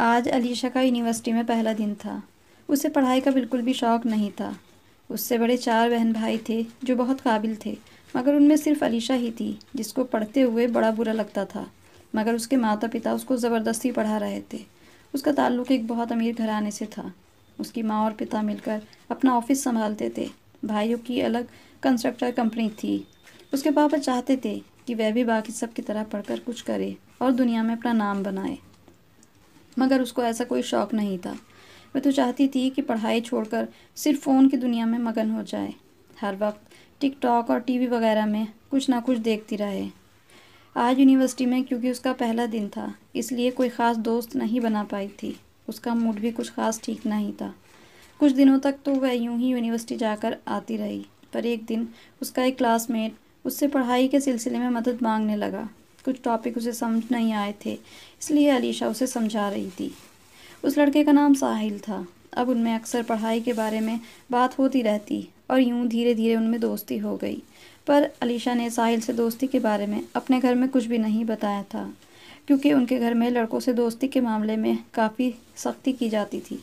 आज अलीशा का यूनिवर्सिटी में पहला दिन था उसे पढ़ाई का बिल्कुल भी शौक नहीं था उससे बड़े चार बहन भाई थे जो बहुत काबिल थे मगर उनमें सिर्फ अलीशा ही थी जिसको पढ़ते हुए बड़ा बुरा लगता था मगर उसके माता पिता उसको ज़बरदस्ती पढ़ा रहे थे उसका ताल्लुक एक बहुत अमीर घराने से था उसकी माँ और पिता मिलकर अपना ऑफिस संभालते थे भाइयों की अलग कंस्ट्रक्टर कंपनी थी उसके पापा चाहते थे कि वह भी बाकी सब की तरह पढ़कर कुछ करे और दुनिया में अपना नाम बनाए मगर उसको ऐसा कोई शौक़ नहीं था वह तो चाहती थी कि पढ़ाई छोड़कर सिर्फ फ़ोन की दुनिया में मगन हो जाए हर वक्त टिकटॉक और टीवी वगैरह में कुछ ना कुछ देखती रहे आज यूनिवर्सिटी में क्योंकि उसका पहला दिन था इसलिए कोई ख़ास दोस्त नहीं बना पाई थी उसका मूड भी कुछ ख़ास ठीक नहीं था कुछ दिनों तक तो वह यूं ही यूनिवर्सिटी जाकर आती रही पर एक दिन उसका एक क्लासमेट उससे पढ़ाई के सिलसिले में मदद मांगने लगा कुछ टॉपिक उसे समझ नहीं आए थे इसलिए अलीशा उसे समझा रही थी उस लड़के का नाम साहिल था अब उनमें अक्सर पढ़ाई के बारे में बात होती रहती और यूं धीरे धीरे उनमें दोस्ती हो गई पर अलीशा ने साहिल से दोस्ती के बारे में अपने घर में कुछ भी नहीं बताया था क्योंकि उनके घर में लड़कों से दोस्ती के मामले में काफ़ी सख्ती की जाती थी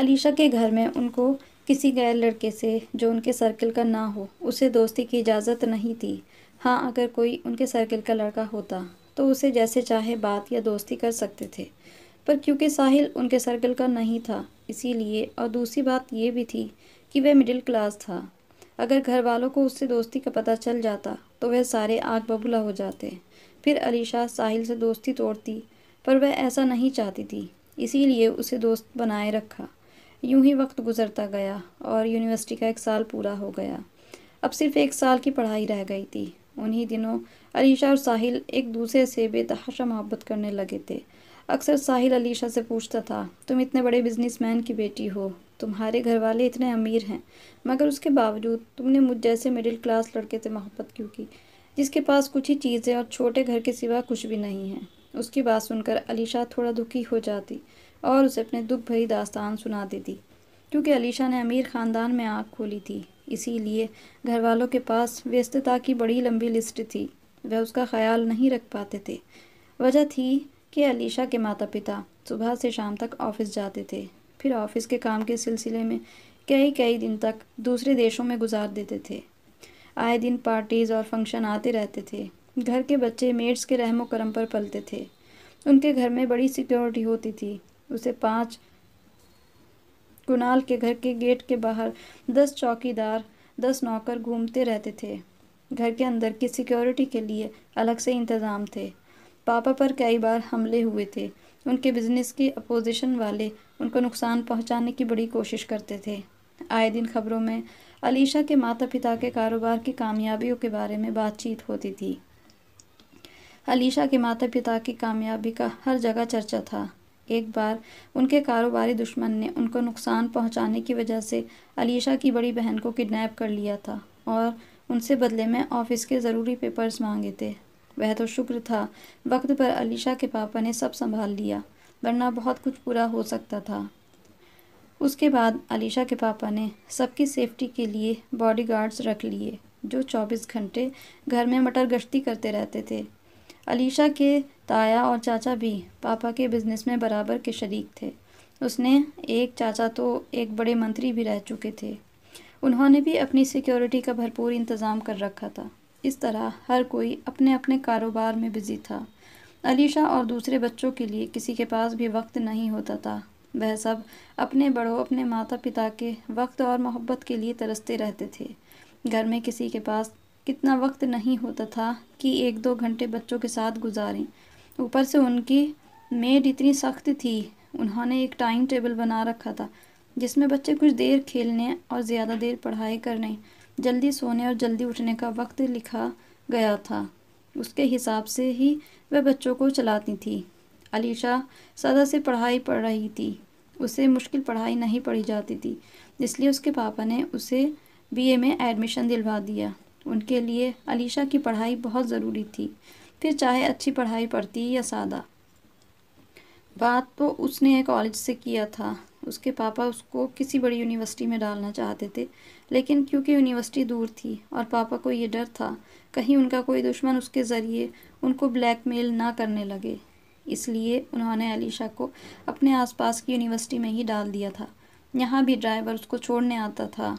अलीशा के घर में उनको किसी गैर लड़के से जो उनके सर्किल का ना हो उसे दोस्ती की इजाज़त नहीं थी हाँ अगर कोई उनके सर्किल का लड़का होता तो उसे जैसे चाहे बात या दोस्ती कर सकते थे पर क्योंकि साहिल उनके सर्कल का नहीं था इसीलिए और दूसरी बात ये भी थी कि वह मिडिल क्लास था अगर घर वालों को उससे दोस्ती का पता चल जाता तो वह सारे आग बबूला हो जाते फिर अलीशा साहिल से दोस्ती तोड़ती पर वह ऐसा नहीं चाहती थी इसीलिए उसे दोस्त बनाए रखा यूं ही वक्त गुजरता गया और यूनिवर्सिटी का एक साल पूरा हो गया अब सिर्फ एक साल की पढ़ाई रह गई थी उन्हीं दिनों अलीशा और साहिल एक दूसरे से बेतहाशा मोहब्बत करने लगे थे अक्सर साहिल अलीशा से पूछता था तुम इतने बड़े बिजनेसमैन की बेटी हो तुम्हारे घर वाले इतने अमीर हैं मगर उसके बावजूद तुमने मुझ जैसे मिडिल क्लास लड़के से मोहब्बत क्यों की जिसके पास कुछ ही चीज़ें और छोटे घर के सिवा कुछ भी नहीं है उसकी बात सुनकर अलीशा थोड़ा दुखी हो जाती और उसे अपने दुख भरी दास्तान सुना थी क्योंकि अलीशा ने अमीर ख़ानदान में आँख खोली थी इसीलिए घर वालों के पास व्यस्तता की बड़ी लंबी लिस्ट थी वह उसका ख्याल नहीं रख पाते थे वजह थी कि अलीशा के माता पिता सुबह से शाम तक ऑफ़िस जाते थे फिर ऑफ़िस के काम के सिलसिले में कई कई दिन तक दूसरे देशों में गुजार देते थे आए दिन पार्टीज़ और फंक्शन आते रहते थे घर के बच्चे मेड्स के रहमो करम पर पलते थे उनके घर में बड़ी सिक्योरिटी होती थी उसे पांच कुणाल के घर के गेट के बाहर दस चौकीदार दस नौकर घूमते रहते थे घर के अंदर की सिक्योरिटी के लिए अलग से इंतज़ाम थे पापा पर कई बार हमले हुए थे उनके बिजनेस के अपोजिशन वाले उनको नुकसान पहुंचाने की बड़ी कोशिश करते थे आए दिन खबरों में अलीशा के माता पिता के कारोबार की कामयाबियों के बारे में बातचीत होती थी अलीशा के माता पिता की कामयाबी का हर जगह चर्चा था एक बार उनके कारोबारी दुश्मन ने उनको नुकसान पहुंचाने की वजह से अलीशा की बड़ी बहन को किडनैप कर लिया था और उनसे बदले में ऑफिस के ज़रूरी पेपर्स मांगे थे वह तो शुक्र था वक्त पर अलीशा के पापा ने सब संभाल लिया वरना बहुत कुछ पूरा हो सकता था उसके बाद अलीशा के पापा ने सबकी सेफ्टी के लिए बॉडीगार्ड्स रख लिए जो 24 घंटे घर में मटर गश्ती करते रहते थे अलीशा के ताया और चाचा भी पापा के बिजनेस में बराबर के शरीक थे उसने एक चाचा तो एक बड़े मंत्री भी रह चुके थे उन्होंने भी अपनी सिक्योरिटी का भरपूर इंतज़ाम कर रखा था इस तरह हर कोई अपने अपने कारोबार में बिजी था अलीशा और दूसरे बच्चों के लिए किसी के पास भी वक्त नहीं होता था वह सब अपने बड़ों अपने माता पिता के वक्त और मोहब्बत के लिए तरसते रहते थे घर में किसी के पास कितना वक्त नहीं होता था कि एक दो घंटे बच्चों के साथ गुजारें ऊपर से उनकी मेड इतनी सख्त थी उन्होंने एक टाइम टेबल बना रखा था जिसमें बच्चे कुछ देर खेलने और ज़्यादा देर पढ़ाई करने जल्दी सोने और जल्दी उठने का वक्त लिखा गया था उसके हिसाब से ही वह बच्चों को चलाती थी अलीशा सदा से पढ़ाई पढ़ रही थी उसे मुश्किल पढ़ाई नहीं पढ़ी जाती थी इसलिए उसके पापा ने उसे बीए में एडमिशन दिलवा दिया उनके लिए अलीशा की पढ़ाई बहुत ज़रूरी थी फिर चाहे अच्छी पढ़ाई पढ़ती या सादा बात तो उसने कॉलेज से किया था उसके पापा उसको किसी बड़ी यूनिवर्सिटी में डालना चाहते थे लेकिन क्योंकि यूनिवर्सिटी दूर थी और पापा को ये डर था कहीं उनका कोई दुश्मन उसके ज़रिए उनको ब्लैकमेल ना करने लगे इसलिए उन्होंने अलीशा को अपने आसपास की यूनिवर्सिटी में ही डाल दिया था यहाँ भी ड्राइवर उसको छोड़ने आता था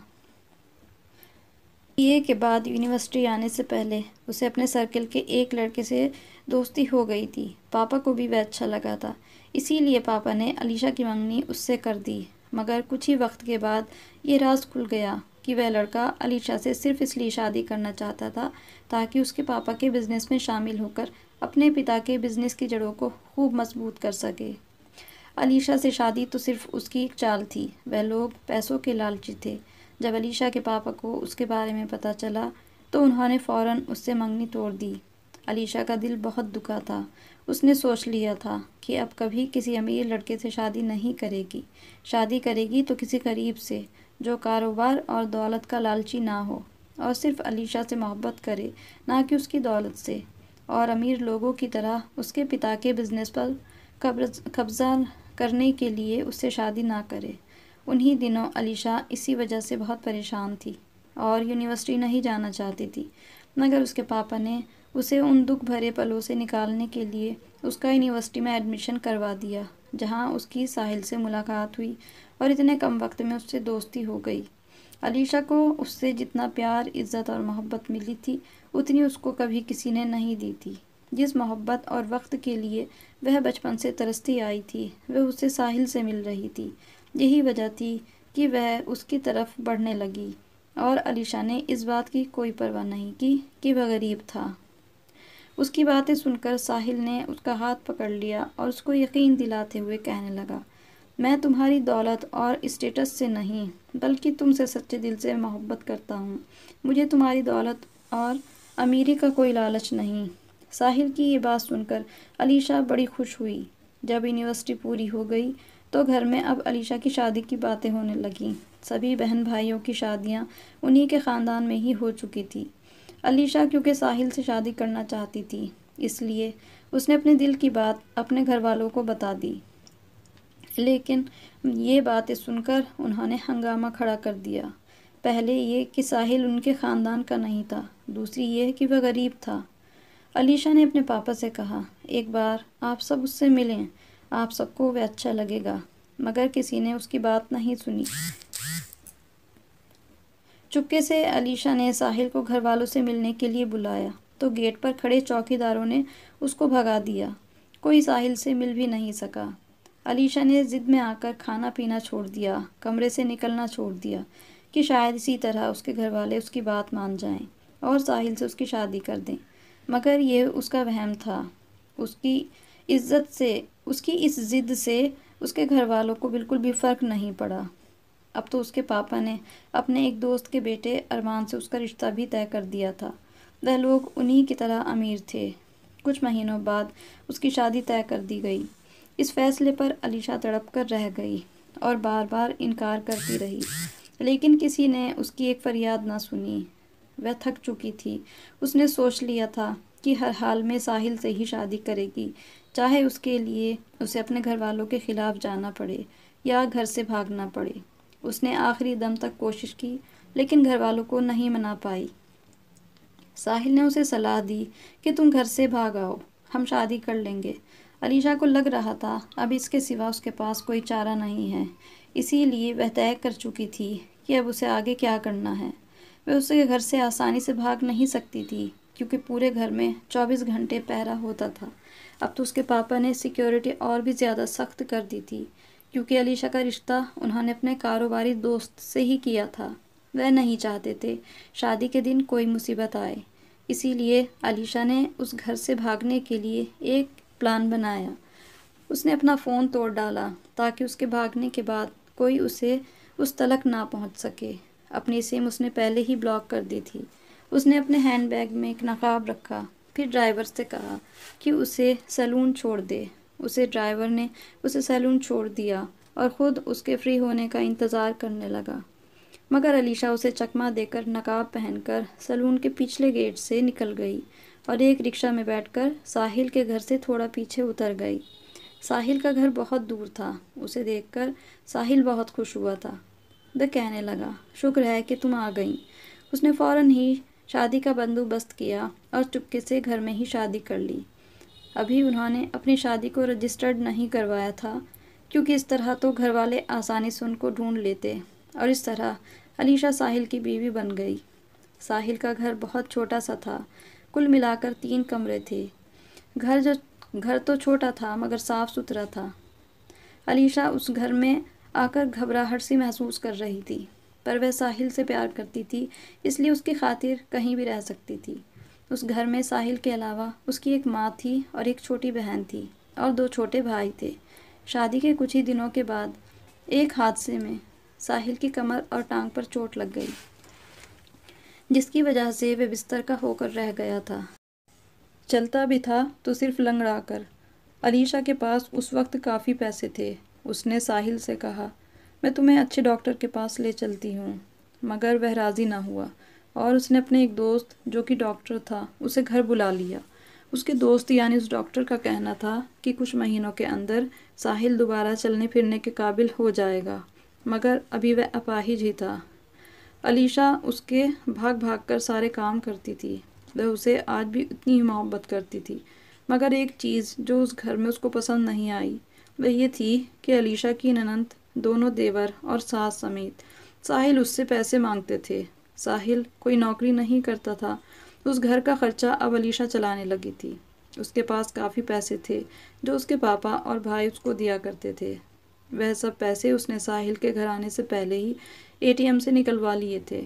ए के बाद यूनिवर्सिटी आने से पहले उसे अपने सर्कल के एक लड़के से दोस्ती हो गई थी पापा को भी वह अच्छा लगा था इसीलिए पापा ने अलीशा की मंगनी उससे कर दी मगर कुछ ही वक्त के बाद ये राज खुल गया कि वह लड़का अलीशा से सिर्फ इसलिए शादी करना चाहता था ताकि उसके पापा के बिजनेस में शामिल होकर अपने पिता के बिजनेस की जड़ों को खूब मजबूत कर सके अलीशा से शादी तो सिर्फ उसकी एक चाल थी वह लोग पैसों के लालची थे जब अलीशा के पापा को उसके बारे में पता चला तो उन्होंने फ़ौर उससे मंगनी तोड़ दी अलीशा का दिल बहुत दुखा था उसने सोच लिया था कि अब कभी किसी अमीर लड़के से शादी नहीं करेगी शादी करेगी तो किसी गरीब से जो कारोबार और दौलत का लालची ना हो और सिर्फ अलीशा से मोहब्बत करे ना कि उसकी दौलत से और अमीर लोगों की तरह उसके पिता के बिजनेस पर कब्जा करने के लिए उससे शादी ना करे उन्हीं दिनों अलीशा इसी वजह से बहुत परेशान थी और यूनिवर्सिटी नहीं जाना चाहती थी मगर उसके पापा ने उसे उन दुख भरे पलों से निकालने के लिए उसका यूनिवर्सिटी में एडमिशन करवा दिया जहाँ उसकी साहिल से मुलाकात हुई और इतने कम वक्त में उससे दोस्ती हो गई अलीशा को उससे जितना प्यार इज्जत और मोहब्बत मिली थी उतनी उसको कभी किसी ने नहीं दी थी जिस मोहब्बत और वक्त के लिए वह बचपन से तरसती आई थी वह उससे साहिल से मिल रही थी यही वजह थी कि वह उसकी तरफ बढ़ने लगी और अलीशा ने इस बात की कोई परवाह नहीं की कि वह गरीब था उसकी बातें सुनकर साहिल ने उसका हाथ पकड़ लिया और उसको यकीन दिलाते हुए कहने लगा मैं तुम्हारी दौलत और स्टेटस से नहीं बल्कि तुमसे सच्चे दिल से मोहब्बत करता हूँ मुझे तुम्हारी दौलत और अमीरी का कोई लालच नहीं साहिल की ये बात सुनकर अलीशा बड़ी खुश हुई जब यूनिवर्सिटी पूरी हो गई तो घर में अब अलीशा की शादी की बातें होने लगीं सभी बहन भाइयों की शादियाँ उन्हीं के ख़ानदान में ही हो चुकी थी अलीशा क्योंकि साहिल से शादी करना चाहती थी इसलिए उसने अपने दिल की बात अपने घर वालों को बता दी लेकिन ये बातें सुनकर उन्होंने हंगामा खड़ा कर दिया पहले ये कि साहिल उनके ख़ानदान का नहीं था दूसरी ये कि वह गरीब था अलीशा ने अपने पापा से कहा एक बार आप सब उससे मिलें आप सबको वह अच्छा लगेगा मगर किसी ने उसकी बात नहीं सुनी चुपके से अलीशा ने साहिल को घर वालों से मिलने के लिए बुलाया तो गेट पर खड़े चौकीदारों ने उसको भगा दिया कोई साहिल से मिल भी नहीं सका अलीशा ने ज़िद में आकर खाना पीना छोड़ दिया कमरे से निकलना छोड़ दिया कि शायद इसी तरह उसके घर वाले उसकी बात मान जाएं और साहिल से उसकी शादी कर दें मगर यह उसका वहम था उसकी इज्जत से उसकी इस ज़िद से उसके घर वालों को बिल्कुल भी फ़र्क नहीं पड़ा अब तो उसके पापा ने अपने एक दोस्त के बेटे अरमान से उसका रिश्ता भी तय कर दिया था वह लोग उन्हीं की तरह अमीर थे कुछ महीनों बाद उसकी शादी तय कर दी गई इस फैसले पर अलीशा तड़प कर रह गई और बार बार इनकार करती रही लेकिन किसी ने उसकी एक फरियाद ना सुनी वह थक चुकी थी उसने सोच लिया था कि हर हाल में साहिल से ही शादी करेगी चाहे उसके लिए उसे अपने घर वालों के ख़िलाफ़ जाना पड़े या घर से भागना पड़े उसने आखिरी दम तक कोशिश की लेकिन घर वालों को नहीं मना पाई साहिल ने उसे सलाह दी कि तुम घर से भाग आओ हम शादी कर लेंगे अलीशा को लग रहा था अब इसके सिवा उसके पास कोई चारा नहीं है इसीलिए वह तय कर चुकी थी कि अब उसे आगे क्या करना है वह उसके घर से आसानी से भाग नहीं सकती थी क्योंकि पूरे घर में 24 घंटे पहरा होता था अब तो उसके पापा ने सिक्योरिटी और भी ज़्यादा सख्त कर दी थी क्योंकि अलीशा का रिश्ता उन्होंने अपने कारोबारी दोस्त से ही किया था वह नहीं चाहते थे शादी के दिन कोई मुसीबत आए इसीलिए अलीशा ने उस घर से भागने के लिए एक प्लान बनाया उसने अपना फ़ोन तोड़ डाला ताकि उसके भागने के बाद कोई उसे उस तलक ना पहुंच सके अपनी सिम उसने पहले ही ब्लॉक कर दी थी उसने अपने हैंडबैग में एक नकाब रखा फिर ड्राइवर से कहा कि उसे सैलून छोड़ दे उसे ड्राइवर ने उसे सैलून छोड़ दिया और ख़ुद उसके फ्री होने का इंतज़ार करने लगा मगर अलीशा उसे चकमा देकर नकाब पहनकर सलून के पिछले गेट से निकल गई और एक रिक्शा में बैठकर साहिल के घर से थोड़ा पीछे उतर गई साहिल का घर बहुत दूर था उसे देखकर साहिल बहुत खुश हुआ था द कहने लगा शुक्र है कि तुम आ गई उसने फ़ौरन ही शादी का बंदोबस्त किया और चुपके से घर में ही शादी कर ली अभी उन्होंने अपनी शादी को रजिस्टर्ड नहीं करवाया था क्योंकि इस तरह तो घर वाले आसानी से उनको ढूंढ लेते और इस तरह अलीशा साहिल की बीवी बन गई साहिल का घर बहुत छोटा सा था कुल मिलाकर तीन कमरे थे घर जो घर तो छोटा था मगर साफ़ सुथरा था अलीशा उस घर में आकर घबराहट सी महसूस कर रही थी पर वह साहिल से प्यार करती थी इसलिए उसकी खातिर कहीं भी रह सकती थी उस घर में साहिल के अलावा उसकी एक माँ थी और एक छोटी बहन थी और दो छोटे भाई थे शादी के कुछ ही दिनों के बाद एक हादसे में साहिल की कमर और टांग पर चोट लग गई जिसकी वजह से वह बिस्तर का होकर रह गया था चलता भी था तो सिर्फ लंगड़ा कर अलीशा के पास उस वक्त काफ़ी पैसे थे उसने साहिल से कहा मैं तुम्हें अच्छे डॉक्टर के पास ले चलती हूँ मगर वह राज़ी ना हुआ और उसने अपने एक दोस्त जो कि डॉक्टर था उसे घर बुला लिया उसके दोस्त यानी उस डॉक्टर का कहना था कि कुछ महीनों के अंदर साहिल दोबारा चलने फिरने के काबिल हो जाएगा मगर अभी वह अपाहिज ही था अलीशा उसके भाग भाग कर सारे काम करती थी वह उसे आज भी उतनी ही मोहब्बत करती थी मगर एक चीज़ जो उस घर में उसको पसंद नहीं आई वह ये थी कि अलीशा की ननंद दोनों देवर और सास समेत साहिल उससे पैसे मांगते थे साहिल कोई नौकरी नहीं करता था उस घर का खर्चा अब अलीशा चलाने लगी थी उसके पास काफ़ी पैसे थे जो उसके पापा और भाई उसको दिया करते थे वह सब पैसे उसने साहिल के घर आने से पहले ही एटीएम से निकलवा लिए थे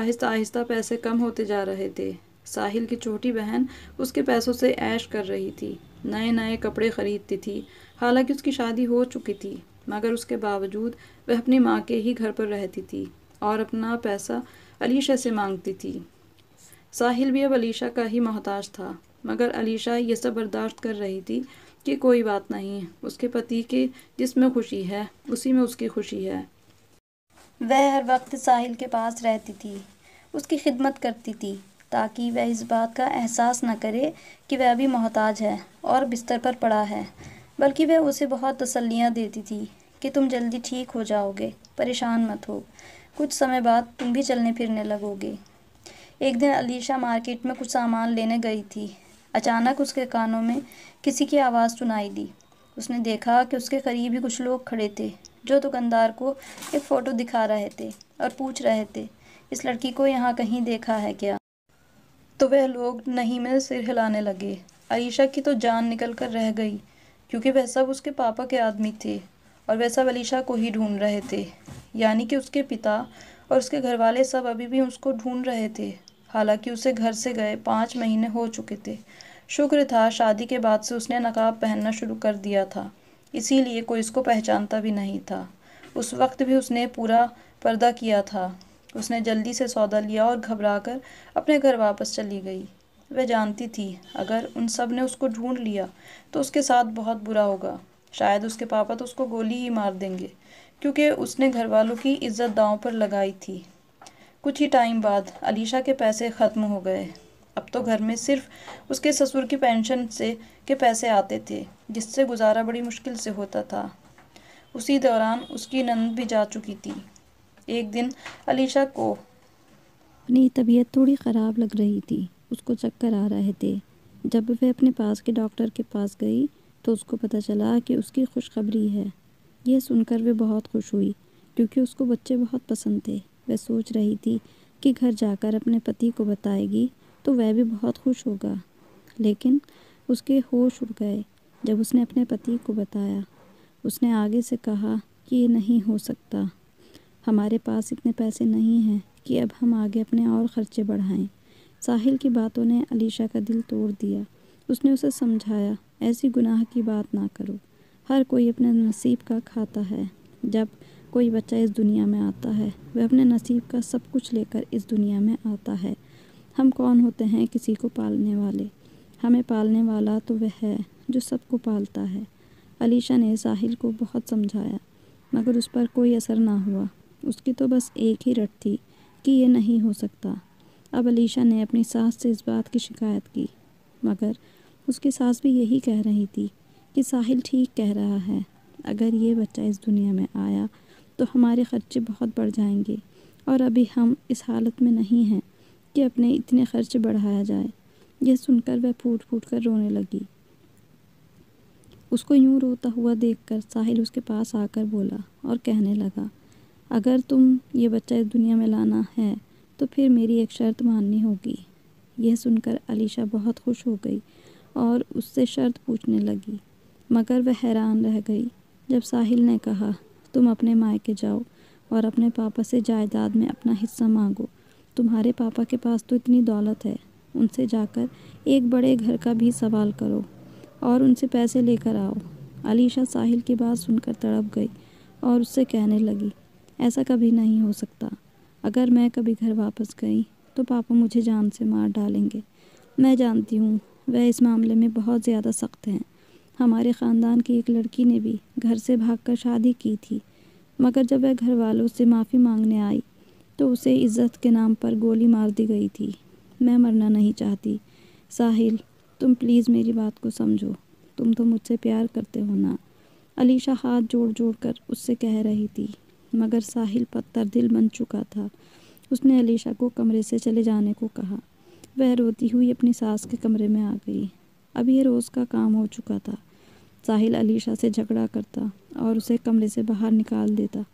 आहिस्ता आहिस्ता पैसे कम होते जा रहे थे साहिल की छोटी बहन उसके पैसों से ऐश कर रही थी नए नए कपड़े खरीदती थी हालांकि उसकी शादी हो चुकी थी मगर उसके बावजूद वह अपनी माँ के ही घर पर रहती थी और अपना पैसा अलीशा से मांगती थी साहिल भी अब अलीशा का ही मोहताज था मगर अलीशा ये सब बर्दाश्त कर रही थी कि कोई बात नहीं उसके पति के जिसमें खुशी है उसी में उसकी खुशी है वह हर वक्त साहिल के पास रहती थी उसकी खिदमत करती थी ताकि वह इस बात का एहसास न करे कि वह अभी मोहताज है और बिस्तर पर पड़ा है बल्कि वह उसे बहुत तसल्लियाँ देती थी कि तुम जल्दी ठीक हो जाओगे परेशान मत हो कुछ समय बाद तुम भी चलने फिरने लगोगे एक दिन अलीशा मार्केट में कुछ सामान लेने गई थी अचानक उसके कानों में किसी की आवाज़ सुनाई दी उसने देखा कि उसके करीब ही कुछ लोग खड़े थे जो दुकानदार को एक फ़ोटो दिखा रहे थे और पूछ रहे थे इस लड़की को यहाँ कहीं देखा है क्या तो वह लोग नहीं में सिर हिलाने लगे अलीशा की तो जान निकल कर रह गई क्योंकि वह सब उसके पापा के आदमी थे और वह सब अलीशा को ही ढूंढ रहे थे यानी कि उसके पिता और उसके घर वाले सब अभी भी उसको ढूंढ रहे थे हालांकि उसे घर से गए पाँच महीने हो चुके थे शुक्र था शादी के बाद से उसने नकाब पहनना शुरू कर दिया था इसीलिए कोई इसको पहचानता भी नहीं था उस वक्त भी उसने पूरा पर्दा किया था उसने जल्दी से सौदा लिया और घबरा कर अपने घर वापस चली गई वह जानती थी अगर उन सब ने उसको ढूंढ लिया तो उसके साथ बहुत बुरा होगा शायद उसके पापा तो उसको गोली ही मार देंगे क्योंकि उसने घर वालों की इज्जत दाव पर लगाई थी कुछ ही टाइम बाद अलीशा के पैसे ख़त्म हो गए अब तो घर में सिर्फ उसके ससुर की पेंशन से के पैसे आते थे जिससे गुजारा बड़ी मुश्किल से होता था उसी दौरान उसकी नंद भी जा चुकी थी एक दिन अलीशा को अपनी तबीयत थोड़ी ख़राब लग रही थी उसको चक्कर आ रहे थे जब वह अपने पास के डॉक्टर के पास गई तो उसको पता चला कि उसकी खुशखबरी है यह सुनकर वह बहुत खुश हुई क्योंकि उसको बच्चे बहुत पसंद थे वह सोच रही थी कि घर जाकर अपने पति को बताएगी तो वह भी बहुत खुश होगा लेकिन उसके होश उड़ गए जब उसने अपने पति को बताया उसने आगे से कहा कि ये नहीं हो सकता हमारे पास इतने पैसे नहीं हैं कि अब हम आगे अपने और ख़र्चे बढ़ाएं साहिल की बातों ने अलीशा का दिल तोड़ दिया उसने उसे समझाया ऐसी गुनाह की बात ना करो हर कोई अपने नसीब का खाता है जब कोई बच्चा इस दुनिया में आता है वह अपने नसीब का सब कुछ लेकर इस दुनिया में आता है हम कौन होते हैं किसी को पालने वाले हमें पालने वाला तो वह है जो सबको पालता है अलीशा ने साहिल को बहुत समझाया मगर उस पर कोई असर ना हुआ उसकी तो बस एक ही रट थी कि ये नहीं हो सकता अब अलीशा ने अपनी सास से इस बात की शिकायत की मगर उसकी सास भी यही कह रही थी कि साहिल ठीक कह रहा है अगर ये बच्चा इस दुनिया में आया तो हमारे ख़र्चे बहुत बढ़ जाएंगे और अभी हम इस हालत में नहीं हैं कि अपने इतने खर्चे बढ़ाया जाए यह सुनकर वह फूट फूट कर रोने लगी उसको यूं रोता हुआ देखकर साहिल उसके पास आकर बोला और कहने लगा अगर तुम ये बच्चा इस दुनिया में लाना है तो फिर मेरी एक शर्त माननी होगी यह सुनकर अलीशा बहुत खुश हो गई और उससे शर्त पूछने लगी मगर वह हैरान रह गई जब साहिल ने कहा तुम अपने मायके जाओ और अपने पापा से जायदाद में अपना हिस्सा मांगो तुम्हारे पापा के पास तो इतनी दौलत है उनसे जाकर एक बड़े घर का भी सवाल करो और उनसे पैसे लेकर आओ अलीशा साहिल की बात सुनकर तड़प गई और उससे कहने लगी ऐसा कभी नहीं हो सकता अगर मैं कभी घर वापस गई तो पापा मुझे जान से मार डालेंगे मैं जानती हूँ वह इस मामले में बहुत ज़्यादा सख्त हैं हमारे ख़ानदान की एक लड़की ने भी घर से भागकर शादी की थी मगर जब वह घर वालों से माफ़ी मांगने आई तो उसे इज़्ज़त के नाम पर गोली मार दी गई थी मैं मरना नहीं चाहती साहिल तुम प्लीज़ मेरी बात को समझो तुम तो मुझसे प्यार करते हो ना अलीशा हाथ जोड़ जोड़ कर उससे कह रही थी मगर साहिल पत्थर दिल बन चुका था उसने अलीशा को कमरे से चले जाने को कहा वह रोती हुई अपनी सास के कमरे में आ गई अब यह रोज़ का काम हो चुका था साहिल अलीशा से झगड़ा करता और उसे कमरे से बाहर निकाल देता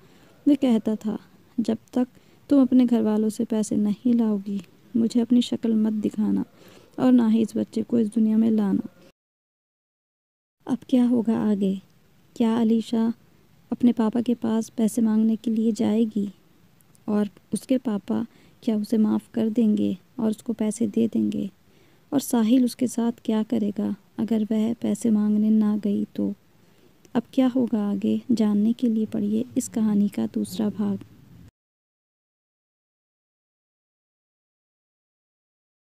वह कहता था जब तक तुम अपने घर वालों से पैसे नहीं लाओगी मुझे अपनी शक्ल मत दिखाना और ना ही इस बच्चे को इस दुनिया में लाना अब क्या होगा आगे क्या अलीशा अपने पापा के पास पैसे मांगने के लिए जाएगी और उसके पापा क्या उसे माफ़ कर देंगे और उसको पैसे दे देंगे और साहिल उसके साथ क्या करेगा अगर वह पैसे मांगने ना गई तो अब क्या होगा आगे जानने के लिए पढ़िए इस कहानी का दूसरा भाग